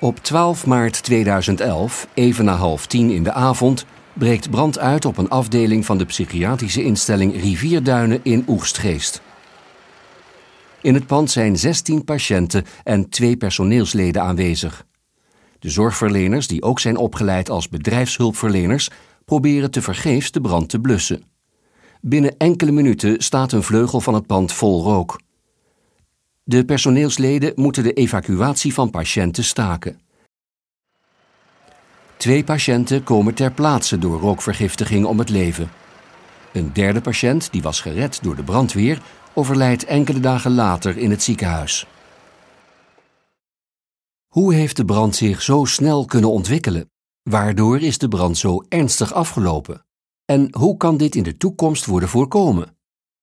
Op 12 maart 2011, even na half tien in de avond, breekt brand uit op een afdeling van de psychiatrische instelling Rivierduinen in Oegstgeest. In het pand zijn 16 patiënten en twee personeelsleden aanwezig. De zorgverleners, die ook zijn opgeleid als bedrijfshulpverleners, proberen te vergeefs de brand te blussen. Binnen enkele minuten staat een vleugel van het pand vol rook. De personeelsleden moeten de evacuatie van patiënten staken. Twee patiënten komen ter plaatse door rookvergiftiging om het leven. Een derde patiënt, die was gered door de brandweer, overlijdt enkele dagen later in het ziekenhuis. Hoe heeft de brand zich zo snel kunnen ontwikkelen? Waardoor is de brand zo ernstig afgelopen? En hoe kan dit in de toekomst worden voorkomen?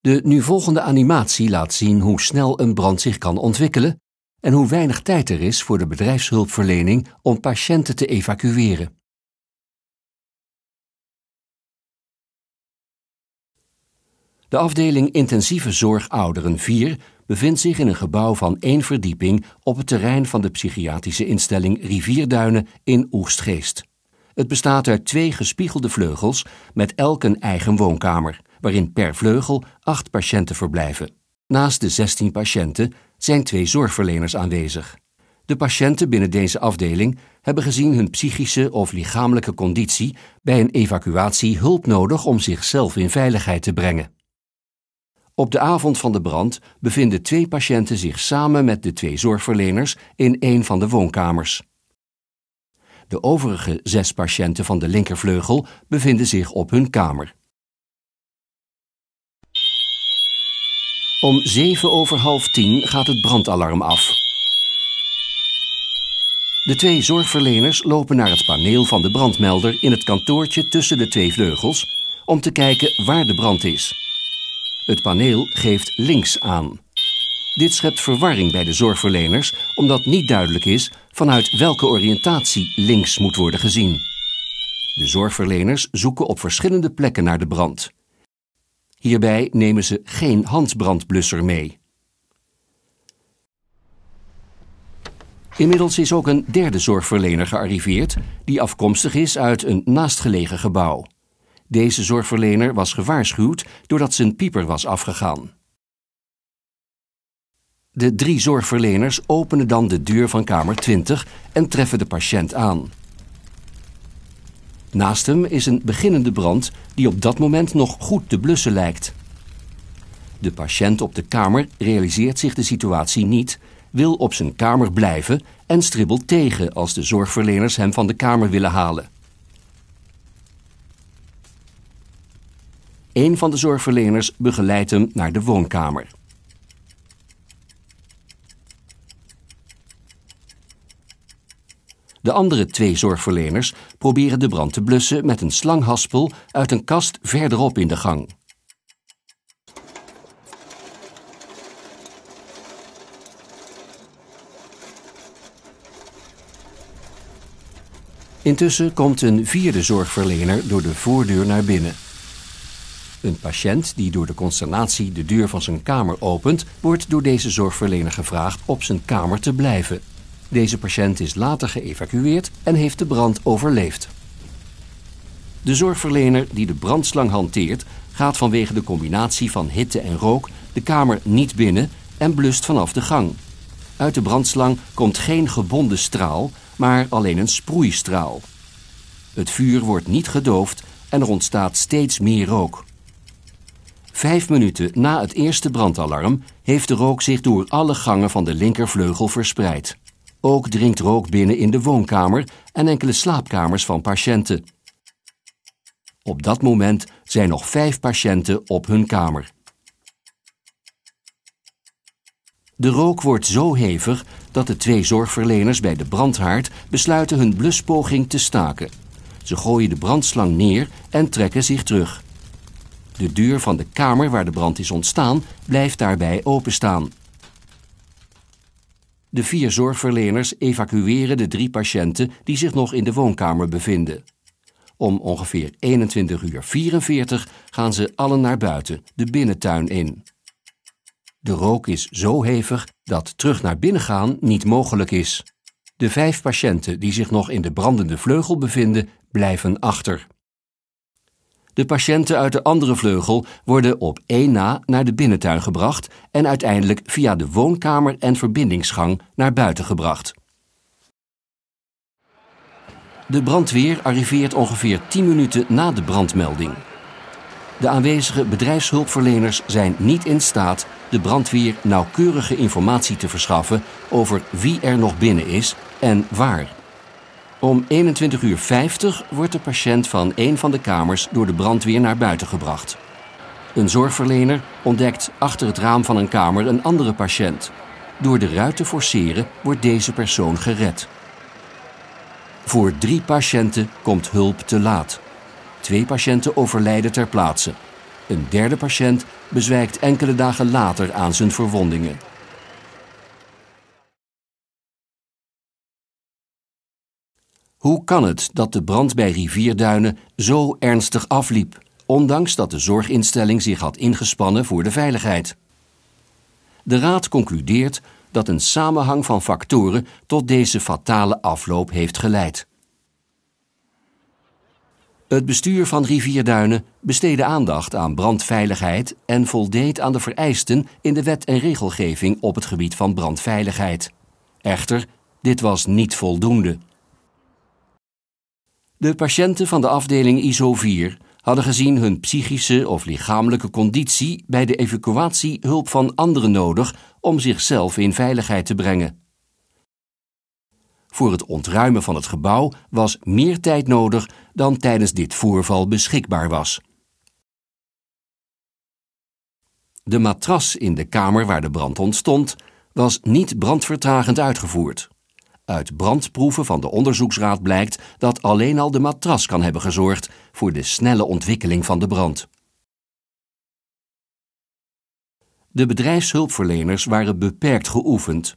De nu volgende animatie laat zien hoe snel een brand zich kan ontwikkelen en hoe weinig tijd er is voor de bedrijfshulpverlening om patiënten te evacueren. De afdeling Intensieve Zorg Ouderen 4 bevindt zich in een gebouw van één verdieping op het terrein van de psychiatrische instelling Rivierduinen in Oegstgeest. Het bestaat uit twee gespiegelde vleugels met elk een eigen woonkamer waarin per vleugel acht patiënten verblijven. Naast de 16 patiënten zijn twee zorgverleners aanwezig. De patiënten binnen deze afdeling hebben gezien hun psychische of lichamelijke conditie bij een evacuatie hulp nodig om zichzelf in veiligheid te brengen. Op de avond van de brand bevinden twee patiënten zich samen met de twee zorgverleners in een van de woonkamers. De overige zes patiënten van de linkervleugel bevinden zich op hun kamer. Om zeven over half tien gaat het brandalarm af. De twee zorgverleners lopen naar het paneel van de brandmelder in het kantoortje tussen de twee vleugels om te kijken waar de brand is. Het paneel geeft links aan. Dit schept verwarring bij de zorgverleners omdat niet duidelijk is vanuit welke oriëntatie links moet worden gezien. De zorgverleners zoeken op verschillende plekken naar de brand. Hierbij nemen ze geen handbrandblusser mee. Inmiddels is ook een derde zorgverlener gearriveerd, die afkomstig is uit een naastgelegen gebouw. Deze zorgverlener was gewaarschuwd doordat zijn pieper was afgegaan. De drie zorgverleners openen dan de deur van kamer 20 en treffen de patiënt aan. Naast hem is een beginnende brand die op dat moment nog goed te blussen lijkt. De patiënt op de kamer realiseert zich de situatie niet, wil op zijn kamer blijven en stribbelt tegen als de zorgverleners hem van de kamer willen halen. Een van de zorgverleners begeleidt hem naar de woonkamer. De andere twee zorgverleners proberen de brand te blussen met een slanghaspel uit een kast verderop in de gang. Intussen komt een vierde zorgverlener door de voordeur naar binnen. Een patiënt die door de constellatie de deur van zijn kamer opent, wordt door deze zorgverlener gevraagd op zijn kamer te blijven. Deze patiënt is later geëvacueerd en heeft de brand overleefd. De zorgverlener die de brandslang hanteert... gaat vanwege de combinatie van hitte en rook de kamer niet binnen... en blust vanaf de gang. Uit de brandslang komt geen gebonden straal, maar alleen een sproeistraal. Het vuur wordt niet gedoofd en er ontstaat steeds meer rook. Vijf minuten na het eerste brandalarm heeft de rook zich door alle gangen van de linkervleugel verspreid. Ook dringt rook binnen in de woonkamer en enkele slaapkamers van patiënten. Op dat moment zijn nog vijf patiënten op hun kamer. De rook wordt zo hevig dat de twee zorgverleners bij de brandhaard besluiten hun bluspoging te staken. Ze gooien de brandslang neer en trekken zich terug. De deur van de kamer waar de brand is ontstaan blijft daarbij openstaan. De vier zorgverleners evacueren de drie patiënten die zich nog in de woonkamer bevinden. Om ongeveer 21:44 uur gaan ze allen naar buiten, de binnentuin in. De rook is zo hevig dat terug naar binnen gaan niet mogelijk is. De vijf patiënten die zich nog in de brandende vleugel bevinden, blijven achter. De patiënten uit de andere vleugel worden op één na naar de binnentuin gebracht en uiteindelijk via de woonkamer en verbindingsgang naar buiten gebracht. De brandweer arriveert ongeveer 10 minuten na de brandmelding. De aanwezige bedrijfshulpverleners zijn niet in staat de brandweer nauwkeurige informatie te verschaffen over wie er nog binnen is en waar. Om 21.50 uur wordt de patiënt van een van de kamers door de brandweer naar buiten gebracht. Een zorgverlener ontdekt achter het raam van een kamer een andere patiënt. Door de ruit te forceren wordt deze persoon gered. Voor drie patiënten komt hulp te laat. Twee patiënten overlijden ter plaatse. Een derde patiënt bezwijkt enkele dagen later aan zijn verwondingen. Hoe kan het dat de brand bij Rivierduinen zo ernstig afliep, ondanks dat de zorginstelling zich had ingespannen voor de veiligheid? De Raad concludeert dat een samenhang van factoren tot deze fatale afloop heeft geleid. Het bestuur van Rivierduinen besteedde aandacht aan brandveiligheid en voldeed aan de vereisten in de wet en regelgeving op het gebied van brandveiligheid. Echter, dit was niet voldoende. De patiënten van de afdeling ISO 4 hadden gezien hun psychische of lichamelijke conditie bij de evacuatie hulp van anderen nodig om zichzelf in veiligheid te brengen. Voor het ontruimen van het gebouw was meer tijd nodig dan tijdens dit voorval beschikbaar was. De matras in de kamer waar de brand ontstond was niet brandvertragend uitgevoerd. Uit brandproeven van de onderzoeksraad blijkt dat alleen al de matras kan hebben gezorgd voor de snelle ontwikkeling van de brand. De bedrijfshulpverleners waren beperkt geoefend.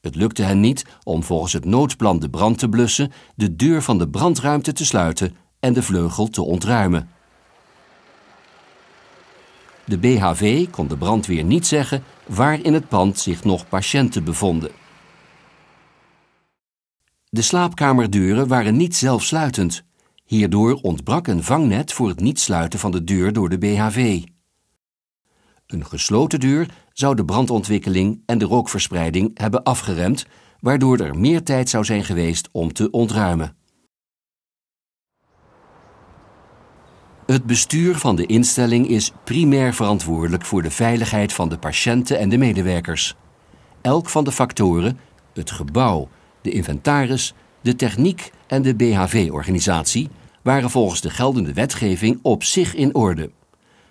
Het lukte hen niet om volgens het noodplan de brand te blussen, de deur van de brandruimte te sluiten en de vleugel te ontruimen. De BHV kon de brandweer niet zeggen waar in het pand zich nog patiënten bevonden. De slaapkamerduren waren niet zelfsluitend. Hierdoor ontbrak een vangnet voor het niet sluiten van de deur door de BHV. Een gesloten deur zou de brandontwikkeling en de rookverspreiding hebben afgeremd, waardoor er meer tijd zou zijn geweest om te ontruimen. Het bestuur van de instelling is primair verantwoordelijk voor de veiligheid van de patiënten en de medewerkers. Elk van de factoren, het gebouw, de inventaris, de techniek en de BHV-organisatie waren volgens de geldende wetgeving op zich in orde.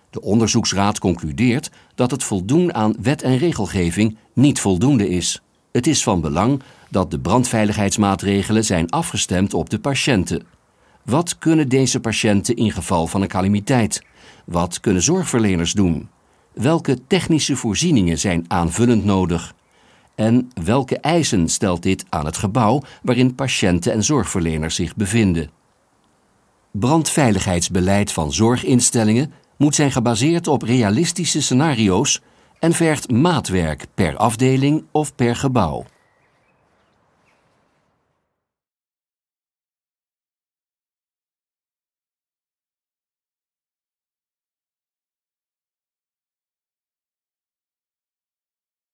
De onderzoeksraad concludeert dat het voldoen aan wet en regelgeving niet voldoende is. Het is van belang dat de brandveiligheidsmaatregelen zijn afgestemd op de patiënten. Wat kunnen deze patiënten in geval van een calamiteit? Wat kunnen zorgverleners doen? Welke technische voorzieningen zijn aanvullend nodig? En welke eisen stelt dit aan het gebouw waarin patiënten en zorgverleners zich bevinden? Brandveiligheidsbeleid van zorginstellingen moet zijn gebaseerd op realistische scenario's en vergt maatwerk per afdeling of per gebouw.